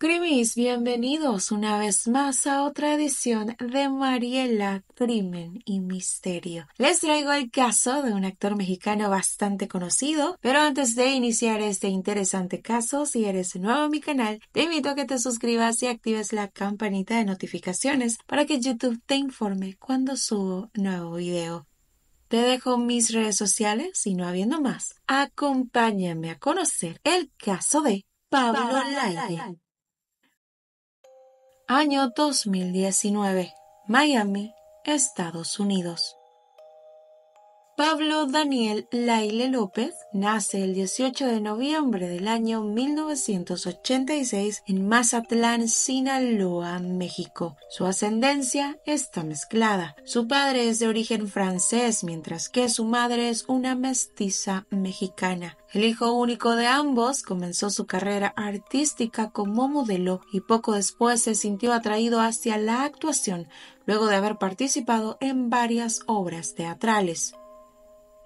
Crimis, bienvenidos una vez más a otra edición de Mariela, Crimen y Misterio. Les traigo el caso de un actor mexicano bastante conocido, pero antes de iniciar este interesante caso, si eres nuevo en mi canal, te invito a que te suscribas y actives la campanita de notificaciones para que YouTube te informe cuando subo nuevo video. Te dejo mis redes sociales y no habiendo más, acompáñame a conocer el caso de Pablo Laide año 2019, Miami, Estados Unidos. Pablo Daniel Laile López nace el 18 de noviembre del año 1986 en Mazatlán, Sinaloa, México. Su ascendencia está mezclada. Su padre es de origen francés, mientras que su madre es una mestiza mexicana. El hijo único de ambos comenzó su carrera artística como modelo y poco después se sintió atraído hacia la actuación, luego de haber participado en varias obras teatrales.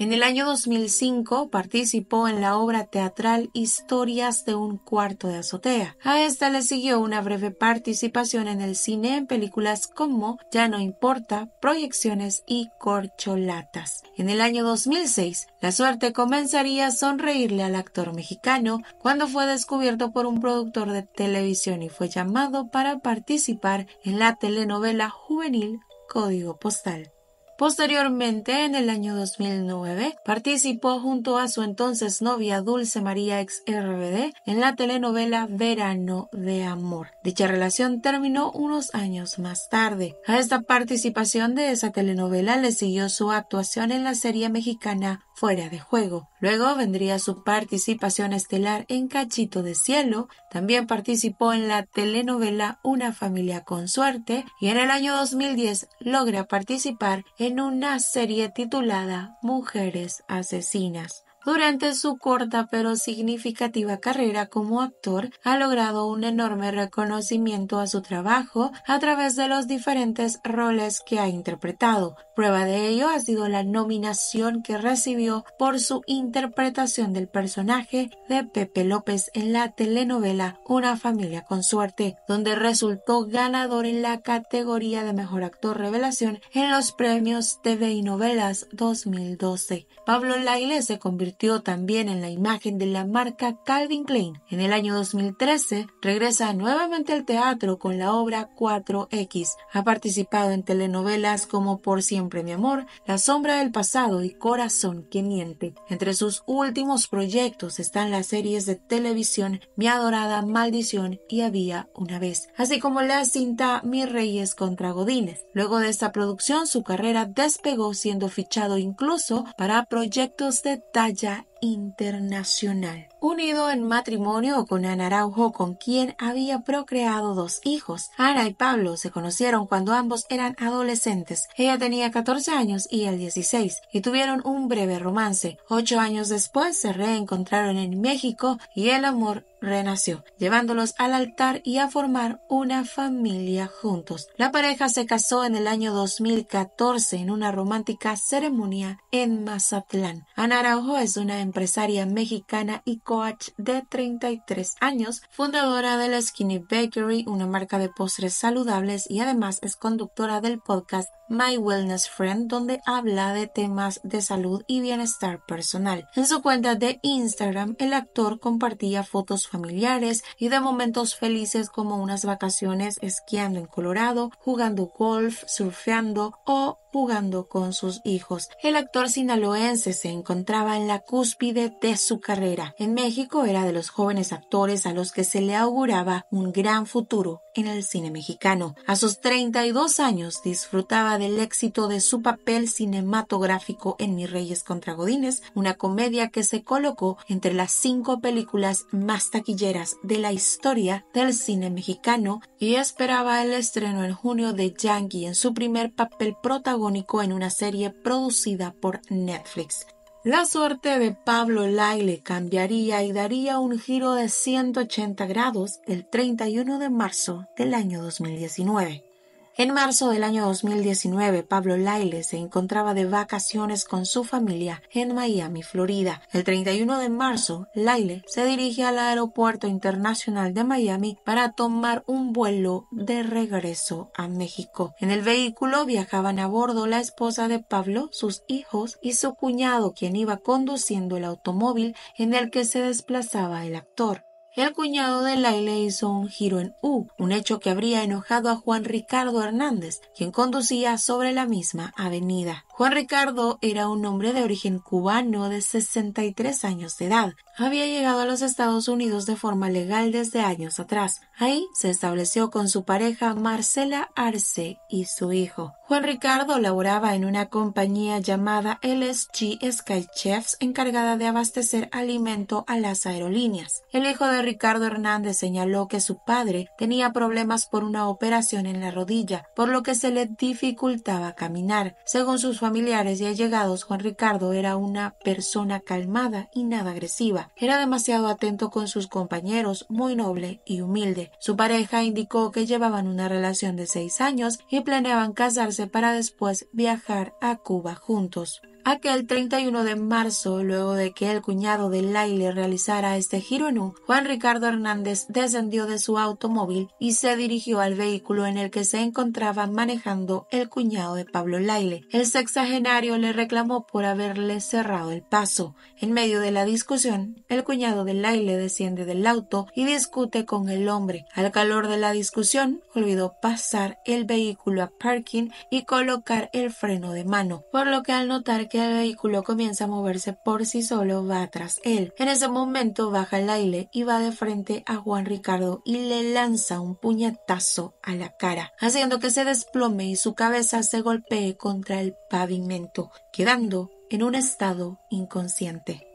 En el año 2005 participó en la obra teatral Historias de un cuarto de azotea. A esta le siguió una breve participación en el cine en películas como Ya no importa, Proyecciones y Corcholatas. En el año 2006, la suerte comenzaría a sonreírle al actor mexicano cuando fue descubierto por un productor de televisión y fue llamado para participar en la telenovela juvenil Código Postal. Posteriormente, en el año 2009, participó junto a su entonces novia Dulce María ex RBD en la telenovela Verano de Amor. Dicha relación terminó unos años más tarde. A esta participación de esa telenovela le siguió su actuación en la serie mexicana Fuera de Juego. Luego vendría su participación estelar en Cachito de Cielo. También participó en la telenovela Una familia con suerte y en el año 2010 logra participar en en una serie titulada Mujeres Asesinas durante su corta pero significativa carrera como actor, ha logrado un enorme reconocimiento a su trabajo a través de los diferentes roles que ha interpretado. Prueba de ello ha sido la nominación que recibió por su interpretación del personaje de Pepe López en la telenovela Una familia con suerte, donde resultó ganador en la categoría de Mejor Actor Revelación en los premios TV y Novelas 2012. Pablo Laile se convirtió también en la imagen de la marca Calvin Klein. En el año 2013 regresa nuevamente al teatro con la obra 4X. Ha participado en telenovelas como Por siempre mi amor, La sombra del pasado y Corazón que miente. Entre sus últimos proyectos están las series de televisión Mi adorada maldición y Había una vez, así como la cinta Mis reyes contra Godines. Luego de esta producción su carrera despegó siendo fichado incluso para proyectos de talla 家 internacional, unido en matrimonio con Ana Araujo, con quien había procreado dos hijos. Ana y Pablo se conocieron cuando ambos eran adolescentes. Ella tenía 14 años y él 16, y tuvieron un breve romance. Ocho años después se reencontraron en México y el amor renació, llevándolos al altar y a formar una familia juntos. La pareja se casó en el año 2014 en una romántica ceremonia en Mazatlán. Ana Araujo es una empresaria mexicana y coach de 33 años, fundadora de la Skinny Bakery, una marca de postres saludables y además es conductora del podcast My Wellness Friend, donde habla de temas de salud y bienestar personal. En su cuenta de Instagram, el actor compartía fotos familiares y de momentos felices como unas vacaciones esquiando en Colorado, jugando golf, surfeando o jugando con sus hijos. El actor sinaloense se encontraba en la cúspide de su carrera. En México era de los jóvenes actores a los que se le auguraba un gran futuro en el cine mexicano. A sus 32 años disfrutaba del éxito de su papel cinematográfico en Mis Reyes contra Godines, una comedia que se colocó entre las cinco películas más taquilleras de la historia del cine mexicano y esperaba el estreno en junio de Yankee en su primer papel protagónico en una serie producida por Netflix. La suerte de Pablo Laile cambiaría y daría un giro de 180 grados el 31 de marzo del año 2019. En marzo del año 2019, Pablo Laile se encontraba de vacaciones con su familia en Miami, Florida. El 31 de marzo, Laile se dirige al Aeropuerto Internacional de Miami para tomar un vuelo de regreso a México. En el vehículo viajaban a bordo la esposa de Pablo, sus hijos y su cuñado, quien iba conduciendo el automóvil en el que se desplazaba el actor el cuñado de Laila hizo un giro en U, un hecho que habría enojado a Juan Ricardo Hernández, quien conducía sobre la misma avenida. Juan Ricardo era un hombre de origen cubano de 63 años de edad. Había llegado a los Estados Unidos de forma legal desde años atrás. Ahí se estableció con su pareja Marcela Arce y su hijo. Juan Ricardo laboraba en una compañía llamada LSG Chefs, encargada de abastecer alimento a las aerolíneas. El hijo de Ricardo Hernández señaló que su padre tenía problemas por una operación en la rodilla, por lo que se le dificultaba caminar. Según sus familiares y allegados, Juan Ricardo era una persona calmada y nada agresiva. Era demasiado atento con sus compañeros, muy noble y humilde. Su pareja indicó que llevaban una relación de seis años y planeaban casarse para después viajar a Cuba juntos aquel 31 de marzo, luego de que el cuñado de Laile realizara este giro en U, Juan Ricardo Hernández descendió de su automóvil y se dirigió al vehículo en el que se encontraba manejando el cuñado de Pablo Laile. El sexagenario le reclamó por haberle cerrado el paso. En medio de la discusión, el cuñado de Laile desciende del auto y discute con el hombre. Al calor de la discusión, olvidó pasar el vehículo a parking y colocar el freno de mano, por lo que al notar que el vehículo comienza a moverse por sí solo va tras él. En ese momento baja el aire y va de frente a Juan Ricardo y le lanza un puñetazo a la cara, haciendo que se desplome y su cabeza se golpee contra el pavimento, quedando en un estado inconsciente.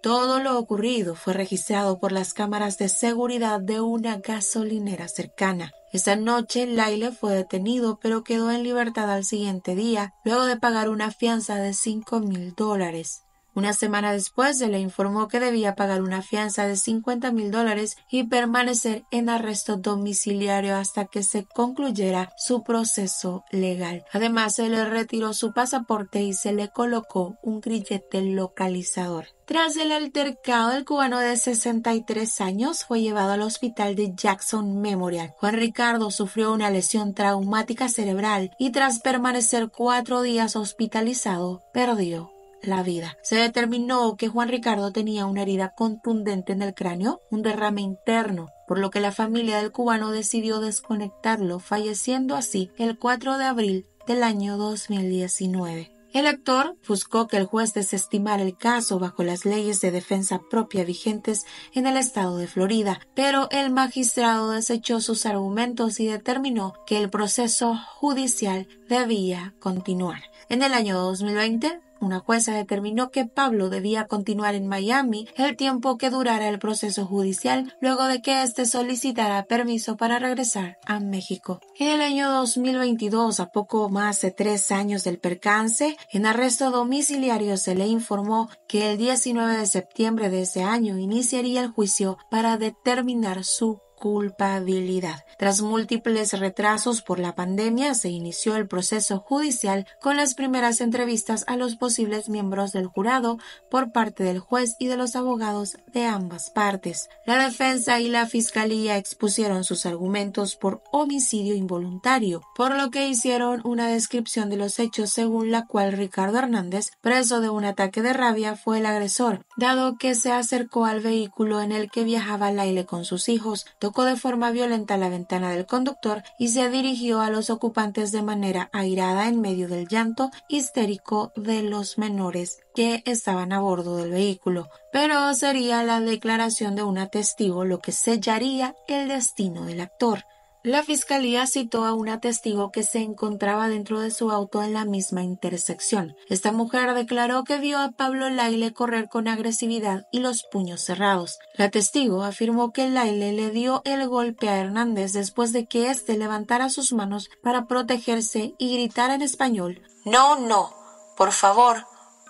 Todo lo ocurrido fue registrado por las cámaras de seguridad de una gasolinera cercana. Esa noche, Laile fue detenido, pero quedó en libertad al siguiente día, luego de pagar una fianza de cinco mil dólares. Una semana después se le informó que debía pagar una fianza de 50 mil dólares y permanecer en arresto domiciliario hasta que se concluyera su proceso legal. Además, se le retiró su pasaporte y se le colocó un grillete localizador. Tras el altercado, el cubano de 63 años fue llevado al hospital de Jackson Memorial. Juan Ricardo sufrió una lesión traumática cerebral y tras permanecer cuatro días hospitalizado, perdió la vida. Se determinó que Juan Ricardo tenía una herida contundente en el cráneo, un derrame interno, por lo que la familia del cubano decidió desconectarlo, falleciendo así el 4 de abril del año 2019. El actor buscó que el juez desestimara el caso bajo las leyes de defensa propia vigentes en el estado de Florida, pero el magistrado desechó sus argumentos y determinó que el proceso judicial debía continuar. En el año 2020, una jueza determinó que Pablo debía continuar en Miami el tiempo que durara el proceso judicial luego de que éste solicitara permiso para regresar a México. En el año 2022, a poco más de tres años del percance, en arresto domiciliario se le informó que el 19 de septiembre de ese año iniciaría el juicio para determinar su culpabilidad. Tras múltiples retrasos por la pandemia, se inició el proceso judicial con las primeras entrevistas a los posibles miembros del jurado por parte del juez y de los abogados de ambas partes. La defensa y la fiscalía expusieron sus argumentos por homicidio involuntario, por lo que hicieron una descripción de los hechos según la cual Ricardo Hernández, preso de un ataque de rabia, fue el agresor, dado que se acercó al vehículo en el que viajaba Laile con sus hijos, tocó de forma violenta la ventana del conductor y se dirigió a los ocupantes de manera airada en medio del llanto histérico de los menores que estaban a bordo del vehículo. Pero sería la declaración de un testigo lo que sellaría el destino del actor. La fiscalía citó a una testigo que se encontraba dentro de su auto en la misma intersección. Esta mujer declaró que vio a Pablo Laile correr con agresividad y los puños cerrados. La testigo afirmó que Laile le dio el golpe a Hernández después de que éste levantara sus manos para protegerse y gritara en español No, no, por favor,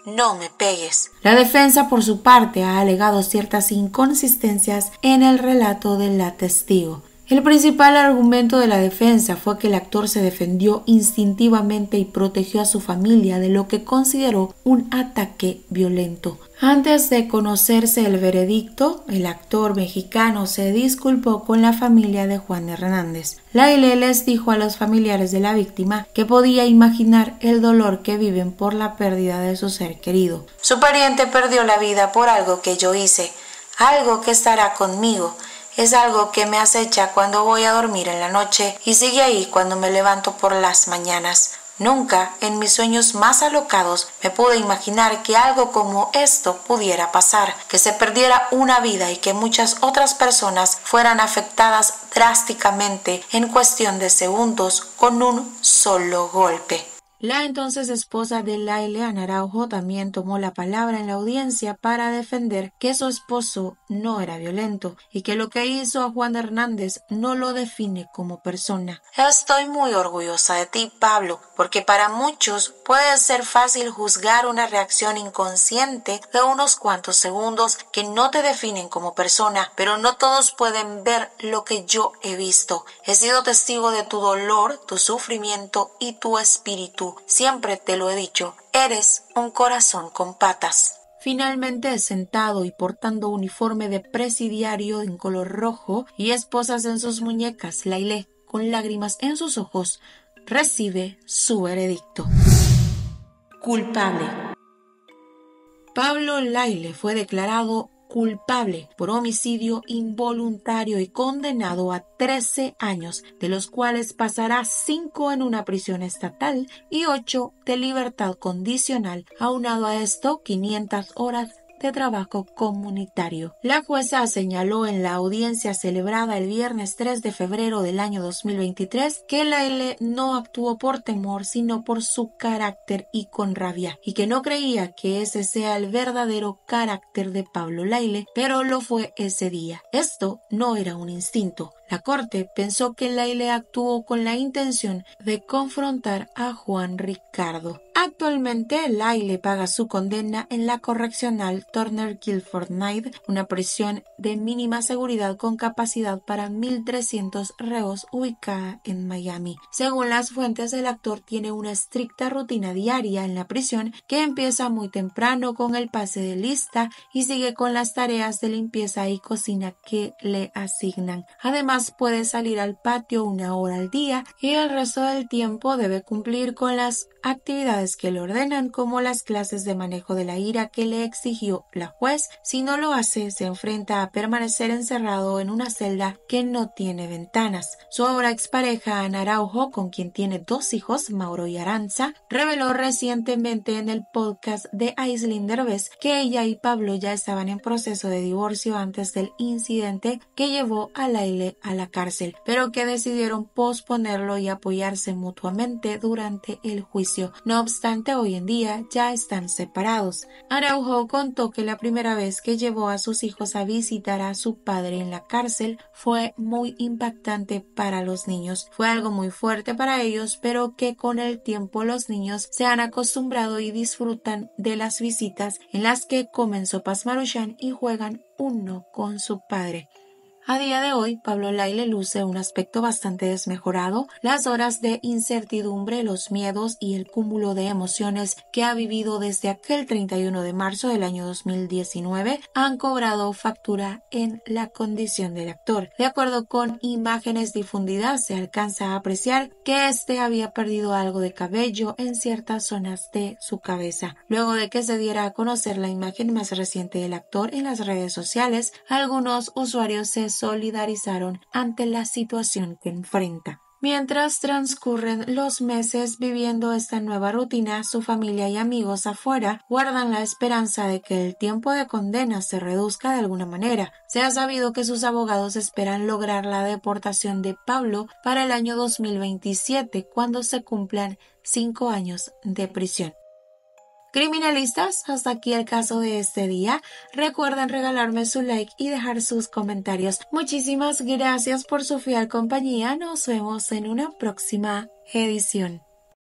no me pegues. La defensa, por su parte, ha alegado ciertas inconsistencias en el relato de la testigo. El principal argumento de la defensa fue que el actor se defendió instintivamente y protegió a su familia de lo que consideró un ataque violento. Antes de conocerse el veredicto, el actor mexicano se disculpó con la familia de Juan Hernández. Laile les dijo a los familiares de la víctima que podía imaginar el dolor que viven por la pérdida de su ser querido. Su pariente perdió la vida por algo que yo hice, algo que estará conmigo es algo que me acecha cuando voy a dormir en la noche y sigue ahí cuando me levanto por las mañanas. Nunca en mis sueños más alocados me pude imaginar que algo como esto pudiera pasar, que se perdiera una vida y que muchas otras personas fueran afectadas drásticamente en cuestión de segundos con un solo golpe. La entonces esposa de Laila Araujo también tomó la palabra en la audiencia para defender que su esposo no era violento y que lo que hizo a Juan Hernández no lo define como persona. Estoy muy orgullosa de ti, Pablo, porque para muchos puede ser fácil juzgar una reacción inconsciente de unos cuantos segundos que no te definen como persona, pero no todos pueden ver lo que yo he visto. He sido testigo de tu dolor, tu sufrimiento y tu espíritu siempre te lo he dicho, eres un corazón con patas. Finalmente, sentado y portando uniforme de presidiario en color rojo y esposas en sus muñecas, Lailé, con lágrimas en sus ojos, recibe su veredicto. Culpable. Pablo Laile fue declarado culpable por homicidio involuntario y condenado a 13 años, de los cuales pasará cinco en una prisión estatal y 8 de libertad condicional. Aunado a esto, 500 horas trabajo comunitario. La jueza señaló en la audiencia celebrada el viernes 3 de febrero del año 2023 que la no actuó por temor, sino por su carácter y con rabia, y que no creía que ese sea el verdadero carácter de Pablo Laile, pero lo fue ese día. Esto no era un instinto, la corte pensó que Laile actuó con la intención de confrontar a Juan Ricardo. Actualmente, Laile paga su condena en la correccional Turner Guilford Knight, una prisión de mínima seguridad con capacidad para 1.300 reos ubicada en Miami. Según las fuentes, el actor tiene una estricta rutina diaria en la prisión que empieza muy temprano con el pase de lista y sigue con las tareas de limpieza y cocina que le asignan. Además, puede salir al patio una hora al día y el resto del tiempo debe cumplir con las actividades que le ordenan, como las clases de manejo de la ira que le exigió la juez. Si no lo hace, se enfrenta a permanecer encerrado en una celda que no tiene ventanas. Su ahora expareja Ana Araujo, con quien tiene dos hijos, Mauro y Aranza, reveló recientemente en el podcast de Aislinn Derbez que ella y Pablo ya estaban en proceso de divorcio antes del incidente que llevó al aire la cárcel, pero que decidieron posponerlo y apoyarse mutuamente durante el juicio. No obstante, hoy en día ya están separados. Araujo contó que la primera vez que llevó a sus hijos a visitar a su padre en la cárcel fue muy impactante para los niños. Fue algo muy fuerte para ellos, pero que con el tiempo los niños se han acostumbrado y disfrutan de las visitas en las que comenzó Paz y juegan uno con su padre. A día de hoy, Pablo Laile luce un aspecto bastante desmejorado. Las horas de incertidumbre, los miedos y el cúmulo de emociones que ha vivido desde aquel 31 de marzo del año 2019 han cobrado factura en la condición del actor. De acuerdo con imágenes difundidas, se alcanza a apreciar que éste había perdido algo de cabello en ciertas zonas de su cabeza. Luego de que se diera a conocer la imagen más reciente del actor en las redes sociales, algunos usuarios se solidarizaron ante la situación que enfrenta. Mientras transcurren los meses viviendo esta nueva rutina, su familia y amigos afuera guardan la esperanza de que el tiempo de condena se reduzca de alguna manera. Se ha sabido que sus abogados esperan lograr la deportación de Pablo para el año 2027 cuando se cumplan cinco años de prisión. Criminalistas, hasta aquí el caso de este día. Recuerden regalarme su like y dejar sus comentarios. Muchísimas gracias por su fiel compañía. Nos vemos en una próxima edición.